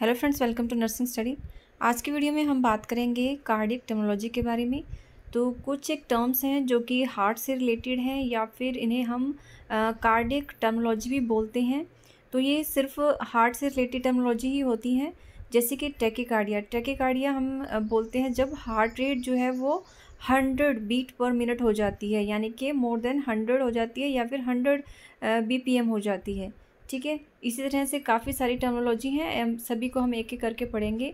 hello friends welcome to nursing study आज की video में हम बात करेंगे कार्डिक टेक्नोलॉजी के बारे में तो कुछ एक टर्म्स हैं जो कि हार्ट से रिलेटेड हैं या फिर इन्हें हम कार्डिक टर्मोलॉजी भी बोलते हैं तो ये सिर्फ हार्ट से रिलेटेड टर्मोलॉजी ही होती हैं जैसे कि टेके कार्डिया हम बोलते हैं जब हार्ट रेट जो है वो हंड्रेड बीट पर मिनट हो जाती है यानी कि मोर देन हंड्रेड हो जाती है या फिर हंड्रेड बी हो जाती है ठीक है इसी तरह से काफ़ी सारी टर्मोलॉजी हैं सभी को हम एक एक करके पढ़ेंगे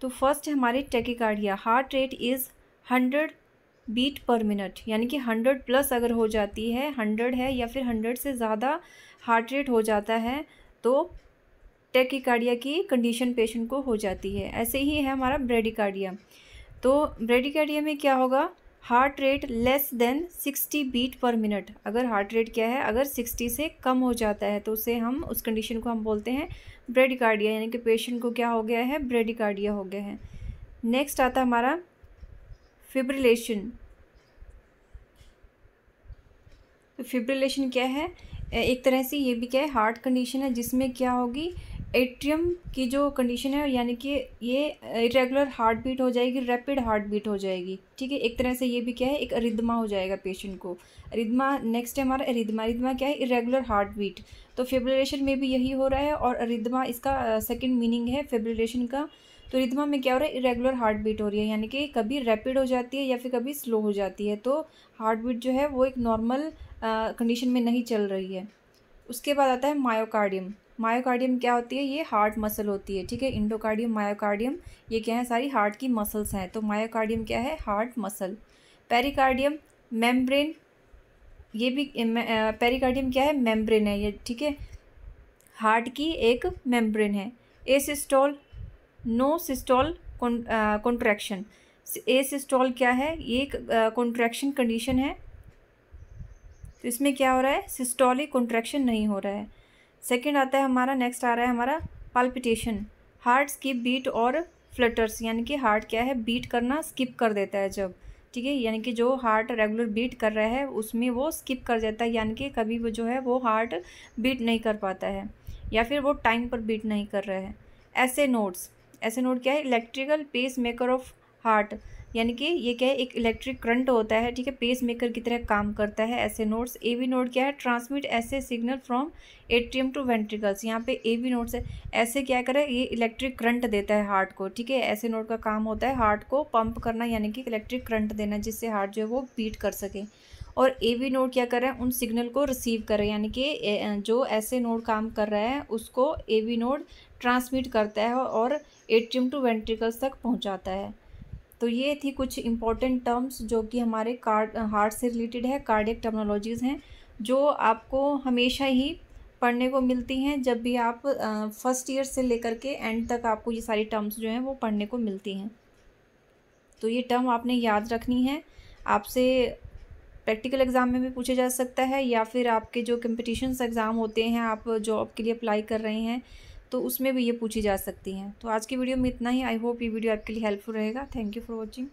तो फर्स्ट हमारे tachycardia heart rate is hundred beat per minute यानी कि हंड्रेड प्लस अगर हो जाती है हंड्रेड है या फिर हंड्रेड से ज़्यादा हार्ट रेट हो जाता है तो टेकिकार्डिया की कंडीशन पेशेंट को हो जाती है ऐसे ही है हमारा ब्रेडिकार्डिया तो ब्रेडिकार्डिया में क्या होगा heart rate less than 60 beat per minute अगर हार्ट रेट क्या है अगर 60 से कम हो जाता है तो उसे हम उस कंडीशन को हम बोलते हैं ब्रेडिकार्डिया यानी कि पेशेंट को क्या हो गया है ब्रेडिकार्डिया हो गया है नेक्स्ट आता हमारा फिब्रिलेशन तो फिब्रिलेशन क्या है एक तरह से ये भी क्या है हार्ट कंडीशन है जिसमें क्या होगी एट्रियम की जो कंडीशन है यानी कि ये इरेगुलर हार्ट बीट हो जाएगी रैपिड हार्ट बीट हो जाएगी ठीक है एक तरह से ये भी क्या है एक अरिदमा हो जाएगा पेशेंट को अरिदमा नेक्स्ट है हमारा रिदमा अरिदमा क्या है इरेगुलर हार्ट बीट तो फेब्रिलेशन में भी यही हो रहा है और अरिदमा इसका सेकेंड मीनिंग है फेब्रिलेशन का तो रिदमा में क्या हो रहा है इरेगुलर हार्ट बीट हो रही है यानी कि कभी रैपिड हो जाती है या फिर कभी स्लो हो जाती है तो हार्ट बीट जो है वो एक नॉर्मल कंडीशन में नहीं चल रही है उसके बाद आता है मायोकार्डियम मायोकार्डियम क्या होती है ये हार्ट मसल होती है ठीक है इंडोकार्डियम मायोकार्डियम ये क्या है सारी हार्ट की मसल्स हैं तो मायोकार्डियम क्या है हार्ट मसल पेरिकार्डियम मेम्ब्रेन ये भी पेरिकार्डियम क्या है मेम्ब्रेन है ये ठीक है हार्ट की एक मेम्ब्रेन है asystole no systole contraction asystole क्या है ये एक कॉन्ट्रैक्शन कंडीशन है तो इसमें क्या हो रहा है सिस्टोलिक कॉन्ट्रैक्शन नहीं हो रहा है सेकेंड आता है हमारा नेक्स्ट आ रहा है हमारा पल्पिटेशन हार्ट स्किप बीट और फ्लटर्स यानी कि हार्ट क्या है बीट करना स्किप कर देता है जब ठीक है यानी कि जो हार्ट रेगुलर बीट कर रहा है उसमें वो स्किप कर जाता है यानी कि कभी वो जो है वो हार्ट बीट नहीं कर पाता है या फिर वो टाइम पर बीट नहीं कर रहा है ऐसे नोट्स ऐसे नोट क्या है electrical pacemaker of heart यानी कि ये क्या है एक इलेक्ट्रिक करंट होता है ठीक है पेस मेकर की तरह काम करता है ऐसे नोट्स ए वी नोड क्या है transmit SA signal from atrium to ventricles यहाँ पे ए वी नोट्स है ऐसे क्या करे ये इलेक्ट्रिक करंट देता है हार्ट को ठीक है ऐसे नोट का काम होता है हार्ट को पंप करना यानी कि इलेक्ट्रिक करंट देना जिससे हार्ट जो है वो बीट कर सके और ए वी नोड क्या करें उन सिग्नल को रिसीव करें यानी कि जो ऐसे नोड काम कर रहा है उसको ए वी नोड ट्रांसमिट करता है और एट्रियम टू वेंट्रिकल्स तक पहुँचाता है तो ये थी कुछ इंपॉर्टेंट टर्म्स जो कि हमारे कार्ड हार्ट से रिलेटेड है कार्डिक टर्मनोलॉजीज़ हैं जो आपको हमेशा ही पढ़ने को मिलती हैं जब भी आप फर्स्ट ईयर से लेकर के एंड तक आपको ये सारी टर्म्स जो हैं वो पढ़ने को मिलती हैं तो ये टर्म आपने याद रखनी है आपसे प्रैक्टिकल एग्ज़ाम में भी पूछा जा सकता है या फिर आपके जो कम्पटिशन्स एग्ज़ाम होते हैं आप जॉब के लिए अप्लाई कर रहे हैं तो उसमें भी ये पूछी जा सकती हैं तो आज की वीडियो में इतना ही आई होप ये वीडियो आपके लिए हेल्पफुल रहेगा थैंक यू फॉर वॉचिंग